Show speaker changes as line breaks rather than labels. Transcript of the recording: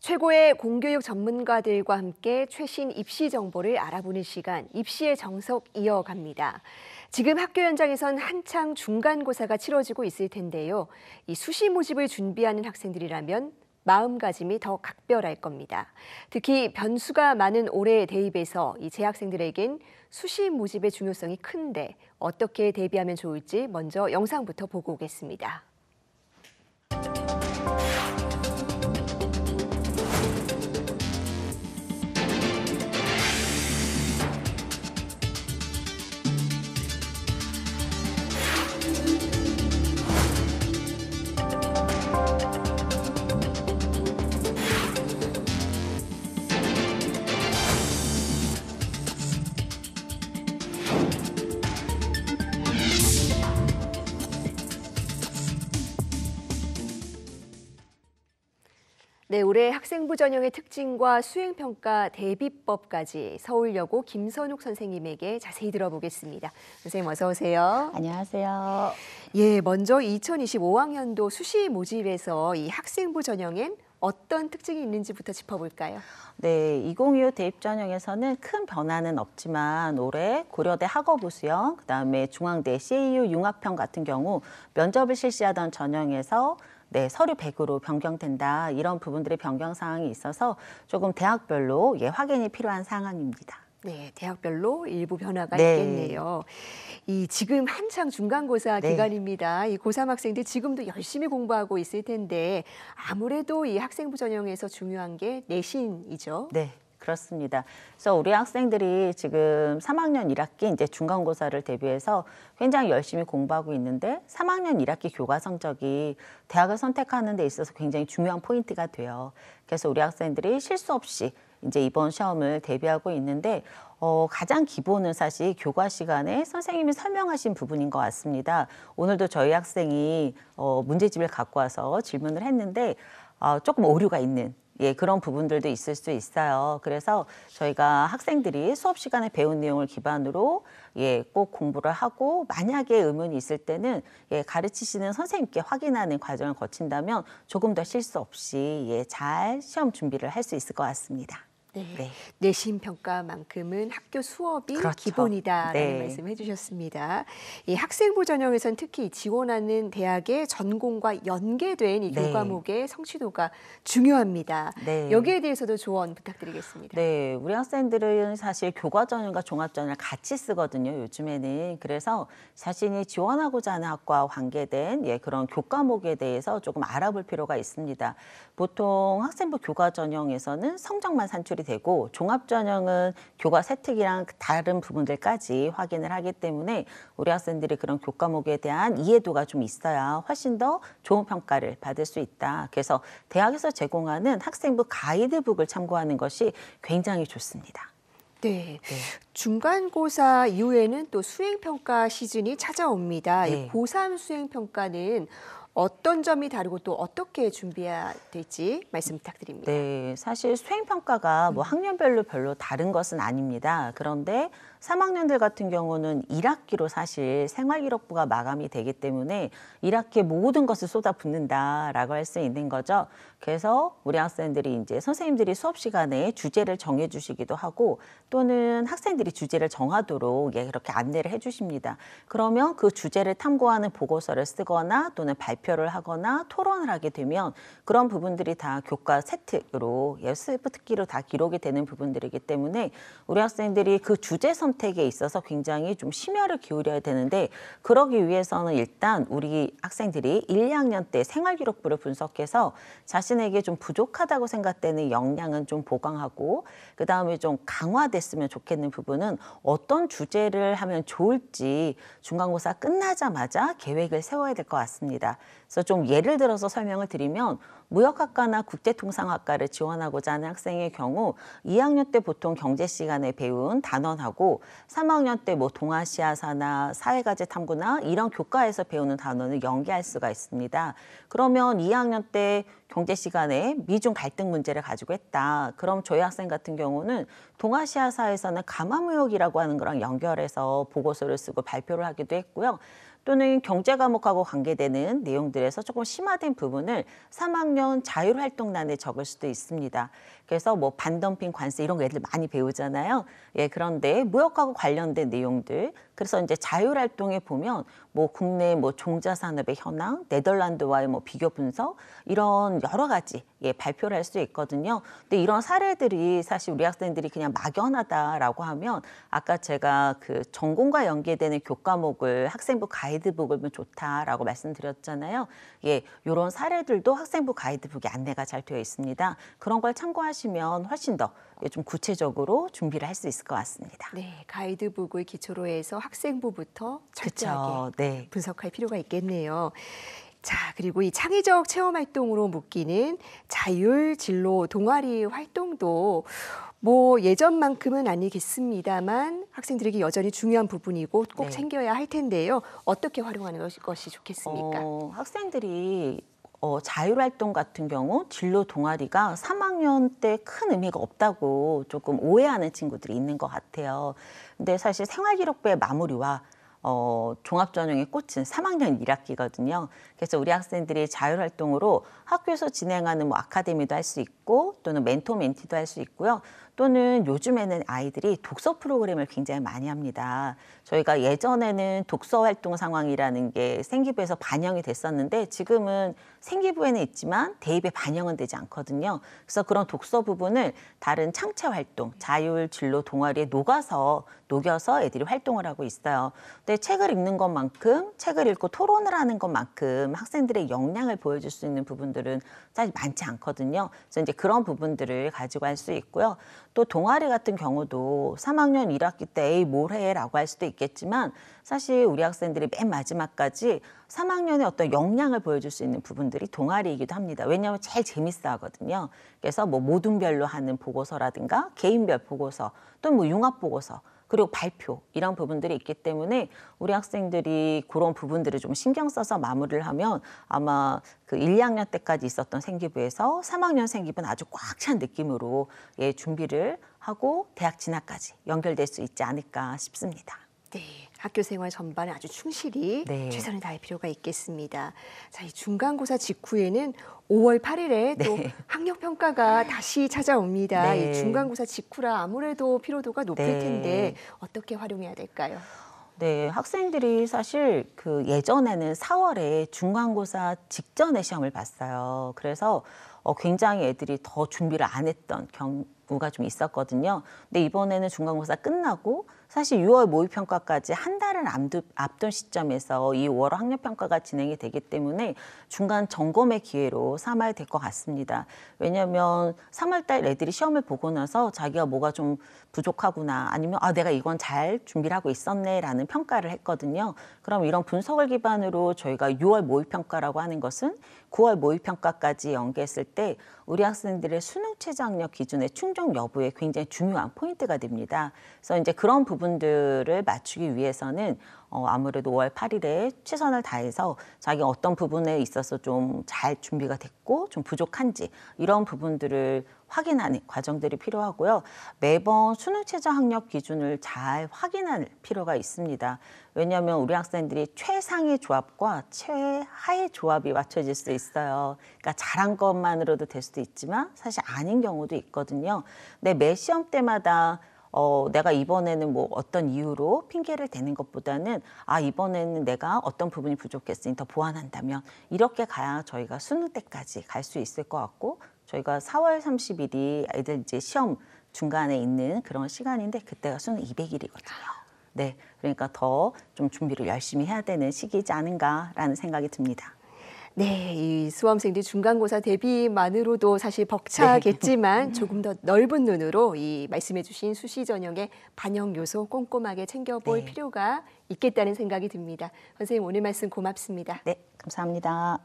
최고의 공교육 전문가들과 함께 최신 입시 정보를 알아보는 시간, 입시의 정석 이어갑니다. 지금 학교 현장에선 한창 중간고사가 치러지고 있을 텐데요. 이 수시 모집을 준비하는 학생들이라면 마음가짐이 더 각별할 겁니다. 특히 변수가 많은 올해의 대입에서 이 재학생들에겐 수시 모집의 중요성이 큰데 어떻게 대비하면 좋을지 먼저 영상부터 보고 오겠습니다. 네, 올해 학생부 전형의 특징과 수행평가 대비법까지 서울여고 김선욱 선생님에게 자세히 들어보겠습니다. 선생님 어서
오세요. 안녕하세요.
예, 먼저 2025학년도 수시 모집에서 이 학생부 전형엔 어떤 특징이 있는지부터 짚어볼까요?
네, 2025 대입 전형에서는 큰 변화는 없지만 올해 고려대 학업우수형, 그다음에 중앙대 CAU 융합형 같은 경우 면접을 실시하던 전형에서 네, 서류 100으로 변경된다 이런 부분들의 변경 사항이 있어서 조금 대학별로 예, 확인이 필요한 상황입니다. 네, 대학별로 일부 변화가 네. 있겠네요. 이 지금 한창 중간고사 네. 기간입니다.
이 고3 학생들 지금도 열심히 공부하고 있을 텐데 아무래도 이 학생부 전형에서 중요한 게
내신이죠. 네. 그렇습니다 그래서 우리 학생들이 지금 3학년 1학기 이제 중간고사를 대비해서 굉장히 열심히 공부하고 있는데 3학년 1학기 교과 성적이 대학을 선택하는 데 있어서 굉장히 중요한 포인트가 돼요. 그래서 우리 학생들이 실수 없이 이제 이번 시험을 대비하고 있는데 어, 가장 기본은 사실 교과 시간에 선생님이 설명하신 부분인 것 같습니다. 오늘도 저희 학생이 어, 문제집을 갖고 와서 질문을 했는데 어, 조금 오류가 있는 예, 그런 부분들도 있을 수 있어요. 그래서 저희가 학생들이 수업 시간에 배운 내용을 기반으로 예, 꼭 공부를 하고 만약에 의문이 있을 때는 예, 가르치시는 선생님께 확인하는 과정을 거친다면 조금 더 실수 없이 예, 잘 시험 준비를 할 수 있을 것 같습니다.
네. 네. 내신 평가만큼은 학교 수업이 그렇죠. 기본이다라는 네. 말씀해 주셨습니다. 이 학생부 전형에선 특히 지원하는 대학의 전공과 연계된 이 네. 교과목의 성취도가 중요합니다. 네. 여기에 대해서도 조언 부탁드리겠습니다.
네, 우리 학생들은 사실 교과 전형과 종합 전형을 같이 쓰거든요. 요즘에는 그래서 자신이 지원하고자 하는 학과 관계된 예, 그런 교과목에 대해서 조금 알아볼 필요가 있습니다. 보통 학생부 교과 전형에서는 성적만 산출 해결이 되고 종합전형은 교과 세특이랑 다른 부분들까지 확인을 하기 때문에 우리 학생들이 그런 교과목에 대한 이해도가 좀 있어야 훨씬 더 좋은 평가를 받을 수 있다. 그래서 대학에서 제공하는 학생부 가이드북을 참고하는 것이 굉장히 좋습니다. 네. 네.
중간고사 이후에는 또 수행평가 시즌이 찾아옵니다. 네. 고3 수행평가는 어떤 점이 다르고 또 어떻게 준비해야 될지 말씀 부탁드립니다.
네, 사실 수행평가가 뭐 학년별로 별로 다른 것은 아닙니다. 그런데 3학년들 같은 경우는 1학기로 사실 생활기록부가 마감이 되기 때문에 1학기에 모든 것을 쏟아붓는다라고 할 수 있는 거죠. 그래서 우리 학생들이 이제 선생님들이 수업 시간에 주제를 정해 주시기도 하고 또는 학생들이 주제를 정하도록 예, 그렇게 안내를 해 주십니다. 그러면 그 주제를 탐구하는 보고서를 쓰거나 또는 발표를 하거나 토론을 하게 되면 그런 부분들이 다 교과 세트로 예스프 트키로다 기록이 되는 부분들이기 때문에 우리 학생들이 그 주제 선택에 있어서 굉장히 좀 심혈을 기울여야 되는데 그러기 위해서는 일단 우리 학생들이 일, 이학년때 생활기록부를 분석해서 자신 자신에게 좀 부족하다고 생각되는 역량은 좀 보강하고 그 다음에 좀 강화됐으면 좋겠는 부분은 어떤 주제를 하면 좋을지 중간고사 끝나자마자 계획을 세워야 될 것 같습니다. 그래서 좀 예를 들어서 설명을 드리면 무역학과나 국제통상학과를 지원하고자 하는 학생의 경우 2학년 때 보통 경제 시간에 배운 단원하고 3학년 때 뭐 동아시아사나 사회과제 탐구나 이런 교과에서 배우는 단원을 연계할 수가 있습니다. 그러면 2학년 때 경제 시간에 미중 갈등 문제를 가지고 했다. 그럼 조희 학생 같은 경우는 동아시아사에서는 가마무역이라고 하는 거랑 연결해서 보고서를 쓰고 발표를 하기도 했고요. 또는 경제 과목하고 관계되는 내용들에서 조금 심화된 부분을 3학년 자율활동란에 적을 수도 있습니다. 그래서 뭐 반덤핑 관세 이런 거 애들 많이 배우잖아요. 예, 그런데 무역하고 관련된 내용들. 그래서 이제 자율활동에 보면 뭐 국내 뭐 종자산업의 현황, 네덜란드와의 뭐 비교 분석 이런 여러 가지 예, 발표를 할 수 있거든요. 근데 이런 사례들이 사실 우리 학생들이 그냥 막연하다라고 하면 아까 제가 그 전공과 연계되는 교과목을 학생부 가이드북을 보면 좋다라고 말씀드렸잖아요. 예, 요런 사례들도 학생부 가이드북에 안내가 잘 되어 있습니다. 그런 걸 참고하시 하시면 훨씬 더 좀 구체적으로 준비를 할 수 있을 것 같습니다.
네, 가이드북을 기초로 해서 학생부부터 철저하게 네. 분석할 필요가 있겠네요. 자, 그리고 이 창의적 체험 활동으로 묶이는 자율 진로 동아리 활동도 뭐 예전만큼은 아니겠습니다만 학생들에게 여전히 중요한 부분이고 꼭 네. 챙겨야 할 텐데요. 어떻게 활용하는 것이 좋겠습니까?
어, 학생들이 어, 자율활동 같은 경우 진로 동아리가 3학년 때 큰 의미가 없다고 조금 오해하는 친구들이 있는 것 같아요. 근데 사실 생활기록부의 마무리와 어, 종합전형의 꽃은 3학년 1학기거든요. 그래서 우리 학생들이 자율활동으로 학교에서 진행하는 뭐 아카데미도 할 수 있고 또는 멘토 멘티도 할 수 있고요. 또는 요즘에는 아이들이 독서 프로그램을 굉장히 많이 합니다. 저희가 예전에는 독서 활동 상황이라는 게 생기부에서 반영이 됐었는데 지금은 생기부에는 있지만 대입에 반영은 되지 않거든요. 그래서 그런 독서 부분을 다른 창체 활동, 자율 진로 동아리에 녹아서 녹여서 애들이 활동을 하고 있어요. 근 책을 읽는 것만큼 책을 읽고 토론을 하는 것만큼 학생들의 역량을 보여줄 수 있는 부분들은 사실 많지 않거든요. 그래서 이제 그런 부분들을 가지고 할 수 있고요. 또 동아리 같은 경우도 3학년 1학기 때 에이 뭘 해라고 할 수도 있겠지만 사실 우리 학생들이 맨 마지막까지 3학년의 어떤 역량을 보여줄 수 있는 부분들이 동아리이기도 합니다. 왜냐하면 제일 재밌어 하거든요. 그래서 뭐 모든별로 하는 보고서라든가 개인별 보고서 또는 뭐 융합 보고서 그리고 발표 이런 부분들이 있기 때문에 우리 학생들이 그런 부분들을 좀 신경 써서 마무리를 하면 아마 그 1, 2학년 때까지 있었던 생기부에서 3학년 생기부는 아주 꽉 찬 느낌으로 예, 준비를 하고 대학 진학까지 연결될 수 있지 않을까 싶습니다. 네.
학교 생활 전반에 아주 충실히 네. 최선을 다할 필요가 있겠습니다. 자, 이 중간고사 직후에는 5월 8일에 네. 또 학력 평가가 다시 찾아옵니다. 네. 이 중간고사 직후라 아무래도 피로도가 높을 네. 텐데 어떻게 활용해야 될까요?
네, 학생들이 사실 그 예전에는 4월에 중간고사 직전에 시험을 봤어요. 그래서 어, 굉장히 애들이 더 준비를 안 했던 경우가 좀 있었거든요. 근데 이번에는 중간고사 끝나고 사실 6월 모의평가까지 한 달을 앞둔 시점에서 이 월 학력평가가 진행이 되기 때문에 중간 점검의 기회로 삼아야 될 것 같습니다. 왜냐하면 3월달 애들이 시험을 보고 나서 자기가 뭐가 좀 부족하구나 아니면 아 내가 이건 잘 준비를 하고 있었네라는 평가를 했거든요. 그럼 이런 분석을 기반으로 저희가 6월 모의평가라고 하는 것은 9월 모의평가까지 연계했을 때 우리 학생들의 수능 최저학력 기준의 충족 여부에 굉장히 중요한 포인트가 됩니다. 그래서 이제 그런 부분들을 맞추기 위해서는 어, 아무래도 5월 8일에 최선을 다해서 자기 어떤 부분에 있어서 좀 잘 준비가 됐고 좀 부족한지 이런 부분들을 확인하는 과정들이 필요하고요. 매번 수능 최저 학력 기준을 잘 확인할 필요가 있습니다. 왜냐하면 우리 학생들이 최상의 조합과 최하의 조합이 맞춰질 수 있어요. 그러니까 잘한 것만으로도 될 수도 있지만 사실 아닌 경우도 있거든요. 근데 매 시험 때마다 어, 내가 이번에는 뭐 어떤 이유로 핑계를 대는 것보다는 아, 이번에는 내가 어떤 부분이 부족했으니 더 보완한다면 이렇게 가야 저희가 수능 때까지 갈 수 있을 것 같고 저희가 4월 30일이 아이들 이제 시험 중간에 있는 그런 시간인데 그때가 수능 200일이거든요. 네. 그러니까 더 좀 준비를 열심히 해야 되는 시기이지 않은가라는 생각이 듭니다.
네, 이 수험생들이 중간고사 대비만으로도 사실 벅차겠지만 네. 조금 더 넓은 눈으로 이 말씀해주신 수시 전형의 반영 요소 꼼꼼하게 챙겨볼 네. 필요가 있겠다는 생각이 듭니다. 선생님 오늘 말씀 고맙습니다.
네, 감사합니다.